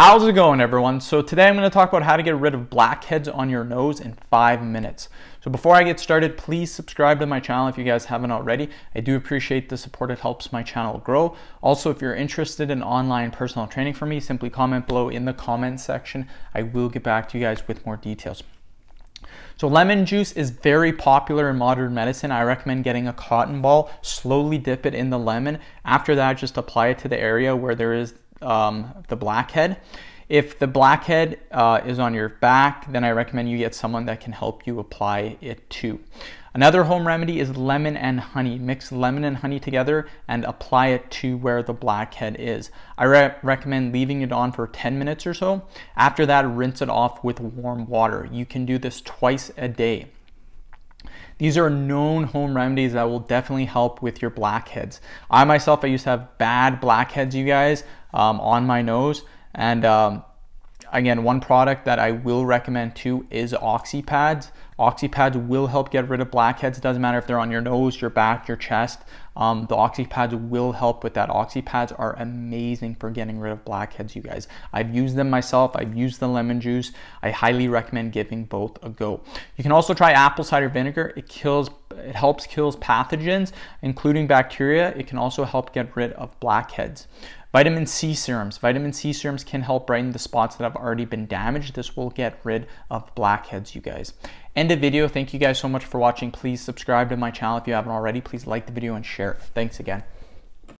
How's it going everyone? So today I'm going to talk about how to get rid of blackheads on your nose in five minutes. So before I get started, please subscribe to my channel if you guys haven't already. I do appreciate the support. It helps my channel grow. Also, if you're interested in online personal training for me, simply comment below in the comment section. I will get back to you guys with more details. So lemon juice is very popular in modern medicine. I recommend getting a cotton ball, slowly dip it in the lemon. After that, just apply it to the area where there is um, the blackhead. If the blackhead uh, is on your back, then I recommend you get someone that can help you apply it to. Another home remedy is lemon and honey. Mix lemon and honey together and apply it to where the blackhead is. I re- recommend leaving it on for 10 minutes or so. After that, rinse it off with warm water. You can do this twice a day. These are known home remedies that will definitely help with your blackheads. I myself, I used to have bad blackheads, you guys um, on my nose. And um, again, one product that I will recommend too is Oxy Pads. Oxy Pads will help get rid of blackheads. It doesn't matter if they're on your nose, your back, your chest. Um, the Oxy Pads will help with that. Oxy Pads are amazing for getting rid of blackheads, you guys. I've used them myself. I've used the lemon juice. I highly recommend giving both a go. You can also try apple cider vinegar. It kills it helps kills pathogens, including bacteria. It can also help get rid of blackheads. Vitamin C serums. Vitamin C serums can help brighten the spots that have already been damaged. This will get rid of blackheads, you guys. End of video. Thank you guys so much for watching. Please subscribe to my channel if you haven't already. Please like the video and share it. Thanks again.